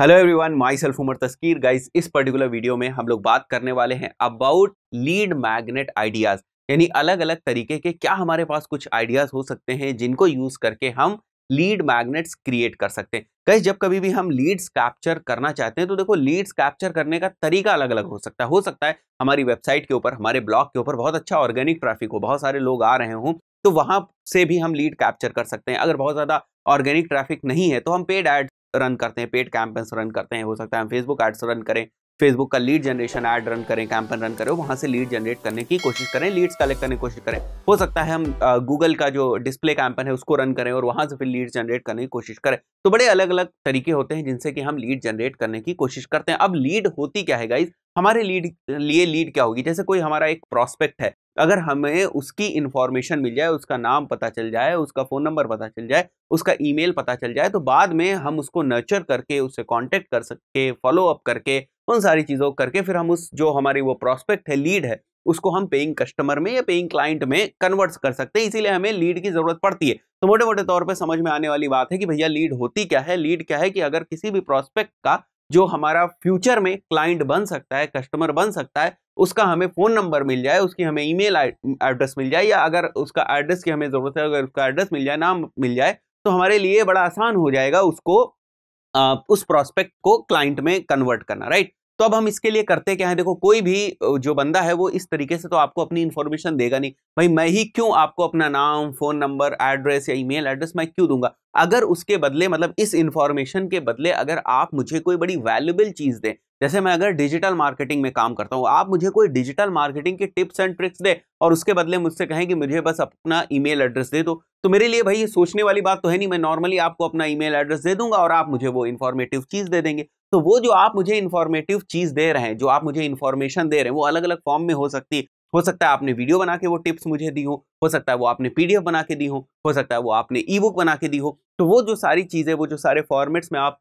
hello everyone myself Umar Taskeer guys इस particular video में हम लोग बात करने वाले हैं अबाउट लीड मैग्नेट आइडियाज यानी अलग अलग तरीके के क्या हमारे पास कुछ आइडियाज हो सकते हैं जिनको यूज करके हम लीड मैग्नेट्स क्रिएट कर सकते हैं गाइस जब कभी भी हम लीड्स कैप्चर करना चाहते हैं तो देखो लीड्स कैप्चर करने का तरीका अलग अलग हो सकता है हो सकता है हमारी वेबसाइट के ऊपर हमारे ब्लॉग के ऊपर बहुत अच्छा ऑर्गेनिक ट्रैफिक हो बहुत सारे लोग आ रहे हों तो वहां से भी हम लीड कैप्चर कर सकते हैं अगर बहुत ज्यादा ऑर्गेनिक ट्रैफिक नहीं है तो हम पेड एड्स रन करते हैं पेड कैंपेन्स रन करते हैं हो सकता है हम फेसबुक एड्स रन करें फेसबुक का लीड जनरेशन एड रन करें कैंपेन रन करें वहाँ से लीड जनरेट करने की कोशिश करें लीड्स कलेक्ट करने की कोशिश करें हो सकता है हम गूगल का जो डिस्प्ले कैंपेन है उसको रन करें और वहाँ से फिर लीड जनरेट करने की कोशिश करें तो बड़े अलग अलग तरीके होते हैं जिनसे कि हम लीड जनरेट करने की कोशिश करते हैं अब लीड होती क्या है गाइज हमारे लीड लिए लीड क्या होगी जैसे कोई हमारा एक प्रॉस्पेक्ट है अगर हमें उसकी इन्फॉर्मेशन मिल जाए उसका नाम पता चल जाए उसका फ़ोन नंबर पता चल जाए उसका ईमेल पता चल जाए तो बाद में हम उसको नर्चर करके उससे कांटेक्ट कर सके फॉलो अप करके उन सारी चीज़ों को करके फिर हम उस जो हमारी वो प्रॉस्पेक्ट है लीड है उसको हम पेइंग कस्टमर में या पेइंग क्लाइंट में कन्वर्ट कर सकते हैं इसीलिए हमें लीड की ज़रूरत पड़ती है तो मोटे मोटे तौर पर समझ में आने वाली बात है कि भैया लीड होती क्या है लीड क्या है कि अगर किसी भी प्रॉस्पेक्ट का जो हमारा फ्यूचर में क्लाइंट बन सकता है कस्टमर बन सकता है उसका हमें फ़ोन नंबर मिल जाए उसकी हमें ईमेल एड्रेस मिल जाए या अगर उसका एड्रेस की हमें ज़रूरत है अगर उसका एड्रेस मिल जाए नाम मिल जाए तो हमारे लिए बड़ा आसान हो जाएगा उसको आ, उस प्रोस्पेक्ट को क्लाइंट में कन्वर्ट करना राइट तो अब हम इसके लिए करते क्या है देखो कोई भी जो बंदा है वो इस तरीके से तो आपको अपनी इन्फॉर्मेशन देगा नहीं भाई मैं ही क्यों आपको अपना नाम फोन नंबर एड्रेस या ईमेल एड्रेस मैं क्यों दूंगा अगर उसके बदले मतलब इस इंफॉर्मेशन के बदले अगर आप मुझे कोई बड़ी वैल्यूबल चीज़ दें जैसे मैं अगर डिजिटल मार्केटिंग में काम करता हूँ आप मुझे कोई डिजिटल मार्केटिंग के टिप्स एंड ट्रिक्स दे और उसके बदले मुझसे कहें कि मुझे बस अपना ईमेल एड्रेस दे दो तो मेरे लिए भाई ये सोचने वाली बात तो है नहीं मैं नॉर्मली आपको अपना ईमेल एड्रेस दे दूंगा और आप मुझे वो इन्फॉर्मेटिव चीज़ दे देंगे तो वो जो आप मुझे इन्फॉर्मेटिव चीज़ दे रहे हैं जो आप मुझे इन्फॉर्मेशन दे रहे हैं वो अलग अलग फॉर्म में हो सकती है हो सकता है आपने वीडियो बना के वो टिप्स मुझे दी हो हो सकता है वो आपने पीडीएफ बना के दी हो हो सकता है वो आपने ई बुक बना के दी हो तो वो जो सारी चीज़ें वो जो सारे फॉर्मेट्स में आप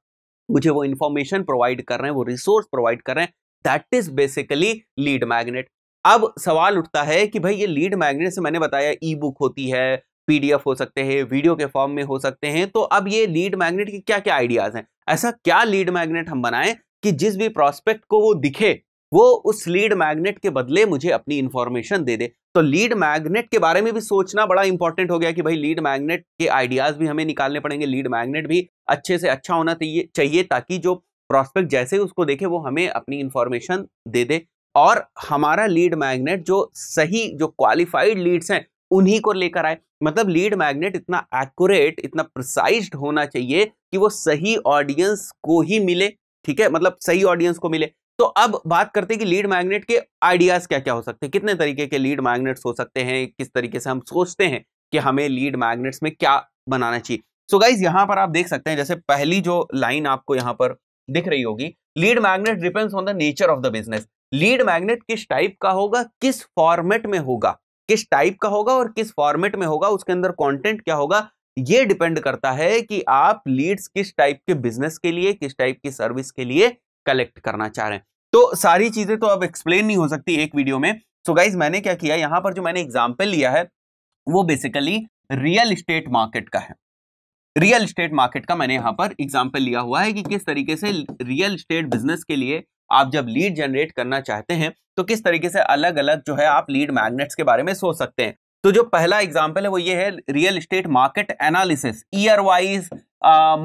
मुझे वो इन्फॉर्मेशन प्रोवाइड कर रहे हैं वो रिसोर्स प्रोवाइड कर रहे हैं that is basically lead magnet अब सवाल उठता है कि भाई ये लीड मैग्नेट से मैंने बताया ई बुक होती है पीडीएफ हो सकते हैं वीडियो के फॉर्म में हो सकते हैं तो अब ये लीड मैग्नेट के क्या क्या आइडियाज हैं ऐसा क्या लीड मैग्नेट हम बनाएं कि जिस भी प्रोस्पेक्ट को वो दिखे वो उस लीड मैग्नेट के बदले मुझे अपनी इंफॉर्मेशन दे दे तो लीड मैग्नेट के बारे में भी सोचना बड़ा इंपॉर्टेंट हो गया कि भाई लीड मैग्नेट के आइडियाज भी हमें निकालने पड़ेंगे लीड मैग्नेट भी अच्छे से अच्छा होना चाहिए ताकि जो प्रॉस्पेक्ट जैसे उसको देखे वो हमें अपनी इंफॉर्मेशन दे दे और हमारा लीड मैग्नेट जो सही जो क्वालिफाइड लीड्स हैं उन्हीं को लेकर आए मतलब लीड मैग्नेट इतना एक्यूरेट इतना प्रिसाइज होना चाहिए कि वो सही ऑडियंस को ही मिले ठीक है मतलब सही ऑडियंस को मिले तो अब बात करते हैं कि लीड मैग्नेट के आइडियाज क्या क्या हो सकते हैं कितने तरीके के लीड मैग्नेट्स हो सकते हैं किस तरीके से हम सोचते हैं कि हमें लीड मैग्नेट्स में क्या बनाना चाहिए सो गाइज यहाँ पर आप देख सकते हैं जैसे पहली जो लाइन आपको यहाँ पर दिख रही होगी lead magnet depends on the nature of the business lead magnet किस टाइप का होगा किस फॉर्मेट में होगा किस टाइप का होगा और किस फॉर्मेट में होगा उसके अंदर कंटेंट क्या होगा ये डिपेंड करता है कि आप लीड्स किस टाइप के बिजनेस के लिए किस टाइप की सर्विस के लिए कलेक्ट करना चाह रहे हैं तो सारी चीजें तो अब एक्सप्लेन नहीं हो सकती एक वीडियो में सो so गाइज मैंने क्या किया यहाँ पर जो मैंने एग्जाम्पल लिया है वो बेसिकली रियल इस्टेट मार्केट का है रियल इस्टेट मार्केट का मैंने यहाँ पर एग्जाम्पल लिया हुआ है कि किस तरीके से रियल इस्टेट बिजनेस के लिए आप जब लीड जनरेट करना चाहते हैं तो किस तरीके से अलग अलग जो है आप लीड मैग्नेट्स के बारे में सोच सकते हैं तो जो पहला एग्जाम्पल है वो ये है real estate market analysis year wise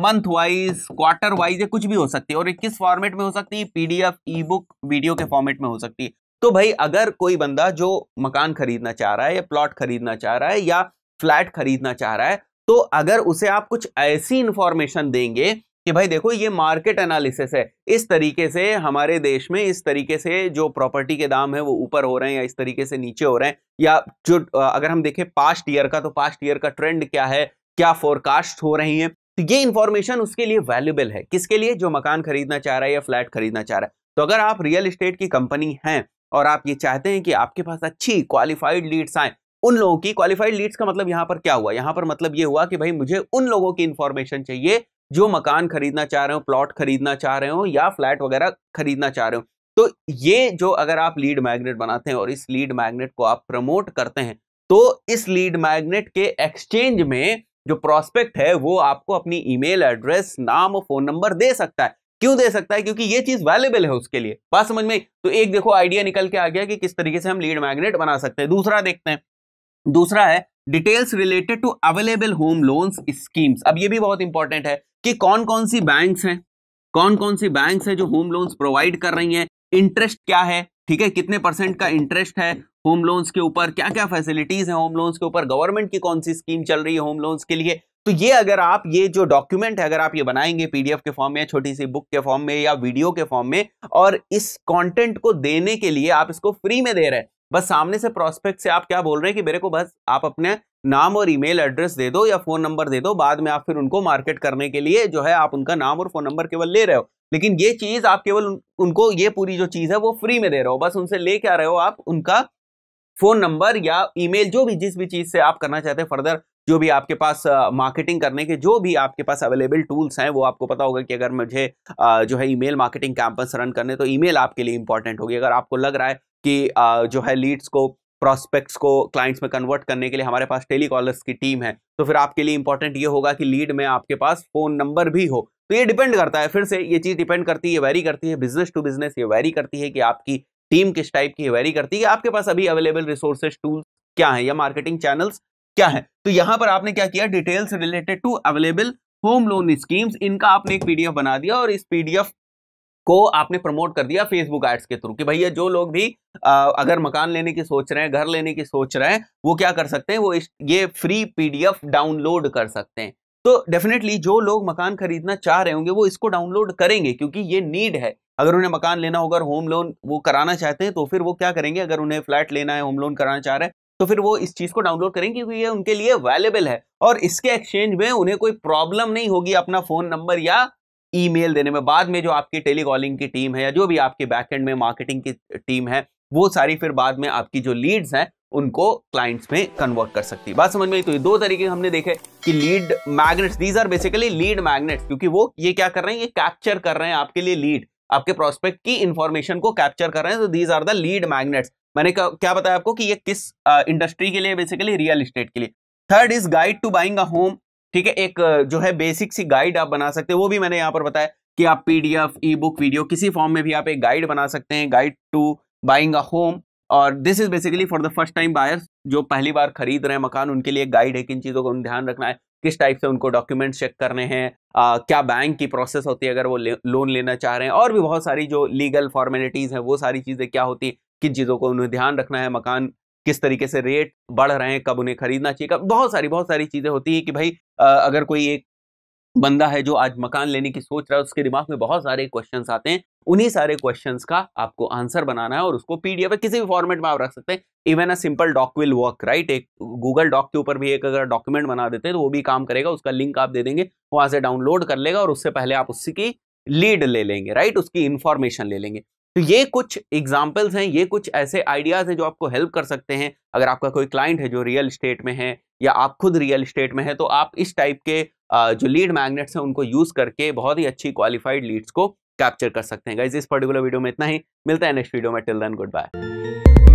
month wise quarter wise या कुछ भी हो सकती है और किस फॉर्मेट में हो सकती है पीडीएफ ई बुक वीडियो के फॉर्मेट में हो सकती है तो भाई अगर कोई बंदा जो मकान खरीदना चाह रहा है या प्लॉट खरीदना चाह रहा है या फ्लैट खरीदना चाह रहा है तो अगर उसे आप कुछ ऐसी इंफॉर्मेशन देंगे कि भाई देखो ये मार्केट एनालिसिस है इस तरीके से हमारे देश में इस तरीके से जो प्रॉपर्टी के दाम है वो ऊपर हो रहे हैं या इस तरीके से नीचे हो रहे हैं या जो अगर हम देखें पास्ट ईयर का तो पास्ट ईयर का ट्रेंड क्या है क्या फोरकास्ट हो रही है तो ये इन्फॉर्मेशन उसके लिए वैल्यूबल है किसके लिए जो मकान खरीदना चाह रहा है या फ्लैट खरीदना चाह रहा है तो अगर आप रियल इस्टेट की कंपनी हैं और आप ये चाहते हैं कि आपके पास अच्छी क्वालिफाइड लीड्स आए उन लोगों की क्वालिफाइड लीड्स का मतलब यहाँ पर क्या हुआ यहाँ पर मतलब ये हुआ कि भाई मुझे उन लोगों की इन्फॉर्मेशन चाहिए जो मकान खरीदना चाह रहे हो प्लॉट खरीदना चाह रहे हो या फ्लैट वगैरह खरीदना चाह रहे हो तो ये जो अगर आप लीड मैग्नेट बनाते हैं और इस लीड मैग्नेट को आप प्रमोट करते हैं तो इस लीड मैग्नेट के एक्सचेंज में जो प्रोस्पेक्ट है वो आपको अपनी ईमेल एड्रेस नाम और फोन नंबर दे सकता है क्यों दे सकता है क्योंकि ये चीज वैलेबल है उसके लिए बात समझ में तो एक देखो आइडिया निकल के आ गया कि किस तरीके से हम लीड मैग्नेट बना सकते हैं दूसरा देखते हैं दूसरा है details related to available home loans schemes अब ये भी बहुत इंपॉर्टेंट है कि कौन कौन सी बैंक्स हैं कौन कौन सी बैंक्स हैं जो होम लोन्स प्रोवाइड कर रही हैं इंटरेस्ट क्या है ठीक है कितने परसेंट का इंटरेस्ट है होम लोन्स के ऊपर क्या क्या फैसिलिटीज हैं होम लोन्स के ऊपर गवर्नमेंट की कौन सी स्कीम चल रही है होम लोन्स के लिए तो ये अगर आप ये जो डॉक्यूमेंट है अगर आप ये बनाएंगे पीडीएफ के फॉर्म में छोटी सी बुक के फॉर्म में या वीडियो के फॉर्म में और इस कॉन्टेंट को देने के लिए आप इसको फ्री में दे रहे हैं बस सामने से प्रोस्पेक्ट से आप क्या बोल रहे हैं कि मेरे को बस आप अपने नाम और ईमेल एड्रेस दे दो या फोन नंबर दे दो बाद में आप फिर उनको मार्केट करने के लिए जो है आप उनका नाम और फोन नंबर केवल ले रहे हो लेकिन ये चीज आप केवल उनको ये पूरी जो चीज है वो फ्री में दे रहे हो बस उनसे ले क्या रहे हो आप उनका फोन नंबर या ईमेल जो भी जिस भी चीज से आप करना चाहते हैं फर्दर जो भी आपके पास मार्केटिंग करने के जो भी आपके पास अवेलेबल टूल्स हैं वो आपको पता होगा कि अगर मुझे जो है ईमेल मार्केटिंग कैंपस रन करने तो ईमेल आपके लिए इंपॉर्टेंट होगी अगर आपको लग रहा है कि जो है लीड्स को प्रोस्पेक्ट्स को क्लाइंट्स में कन्वर्ट करने के लिए हमारे पास टेलीकॉलर्स की टीम है तो फिर आपके लिए इंपॉर्टेंट ये होगा कि लीड में आपके पास फोन नंबर भी हो तो ये डिपेंड करता है फिर से ये चीज़ डिपेंड करती है वेरी करती है बिजनेस टू बिजनेस ये वेरी करती है कि आपकी टीम किस टाइप की वेरी करती है आपके पास अभी अवेलेबल रिसोर्सेज टूल क्या है या मार्केटिंग चैनल्स क्या है तो यहाँ पर आपने क्या किया details related to available home loan schemes इनका आपने एक पीडीएफ बना दिया और इस पीडीएफ को आपने प्रमोट कर दिया फेसबुक एड्स के थ्रू कि भैया जो लोग भी आ, अगर मकान लेने की सोच रहे हैं घर लेने की सोच रहे हैं वो क्या कर सकते हैं वो इस, ये फ्री पीडीएफ डाउनलोड कर सकते हैं तो डेफिनेटली जो लोग मकान खरीदना चाह रहे होंगे वो इसको डाउनलोड करेंगे क्योंकि ये नीड है अगर उन्हें मकान लेना होगा होम लोन वो कराना चाहते हैं तो फिर वो क्या करेंगे अगर उन्हें फ्लैट लेना है होम लोन कराना चाह रहे हैं तो फिर वो इस चीज़ को डाउनलोड करेंगे क्योंकि ये उनके लिए अवेलेबल है और इसके एक्सचेंज में उन्हें कोई प्रॉब्लम नहीं होगी अपना फ़ोन नंबर या ईमेल देने में बाद में जो आपकी टेलीकॉलिंग की टीम है या जो भी आपके बैकएंड में मार्केटिंग की टीम है वो सारी फिर बाद में आपकी जो लीड्स हैं उनको क्लाइंट्स में कन्वर्ट कर सकती है बात समझ में आई तो ये दो तरीके हमने देखे कि lead magnets these are basically lead magnets क्योंकि वो ये क्या कर रहे हैं ये कैप्चर कर रहे हैं आपके लिए लीड आपके प्रोस्पेक्ट की इंफॉर्मेशन को कैप्चर कर रहे हैं तो these are the lead magnets मैंने क्या बताया आपको कि ये किस इंडस्ट्री के लिए बेसिकली रियल इस्टेट के लिए third is guide to buying a home ठीक है एक जो है बेसिक सी गाइड आप बना सकते हैं वो भी मैंने यहाँ पर बताया कि आप पीडीएफ ई बुक वीडियो किसी फॉर्म में भी आप एक गाइड बना सकते हैं guide to buying a home और this is basically for the first time buyers जो पहली बार खरीद रहे हैं मकान उनके लिए गाइड है किन चीज़ों का ध्यान रखना है किस टाइप से उनको डॉक्यूमेंट चेक करने हैं क्या बैंक की प्रोसेस होती है अगर वो ले, लोन लेना चाह रहे हैं और भी बहुत सारी जो लीगल फॉर्मेलिटीज़ हैं वो सारी चीज़ें क्या होती हैं किन चीज़ों को उन्हें ध्यान रखना है मकान किस तरीके से रेट बढ़ रहे हैं कब उन्हें खरीदना चाहिए कब बहुत सारी बहुत सारी चीज़ें होती हैं कि भाई अगर कोई एक बंदा है जो आज मकान लेने की सोच रहा है उसके दिमाग में बहुत सारे क्वेश्चन आते हैं उन्हीं सारे क्वेश्चन का आपको आंसर बनाना है और उसको पीडीएफ किसी भी फॉर्मेट में आप रख सकते हैं even a simple doc will work right एक गूगल डॉक के ऊपर भी एक अगर डॉक्यूमेंट बना देते हैं तो वो भी काम करेगा उसका लिंक आप दे देंगे वहां से डाउनलोड कर लेगा और उससे पहले आप उसकी लीड ले लेंगे राइट उसकी इन्फॉर्मेशन ले लेंगे तो ये कुछ एग्जाम्पल्स हैं ये कुछ ऐसे आइडियाज़ हैं जो आपको हेल्प कर सकते हैं अगर आपका कोई क्लाइंट है जो रियल इस्टेट में है या आप खुद रियल इस्टेट में है तो आप इस टाइप के जो लीड मैग्नेट्स हैं उनको यूज़ करके बहुत ही अच्छी क्वालिफाइड लीड्स को कैप्चर कर सकते हैं गाइज इस पर्टिकुलर वीडियो में इतना ही मिलता है नेक्स्ट वीडियो में टिल देन गुड बाय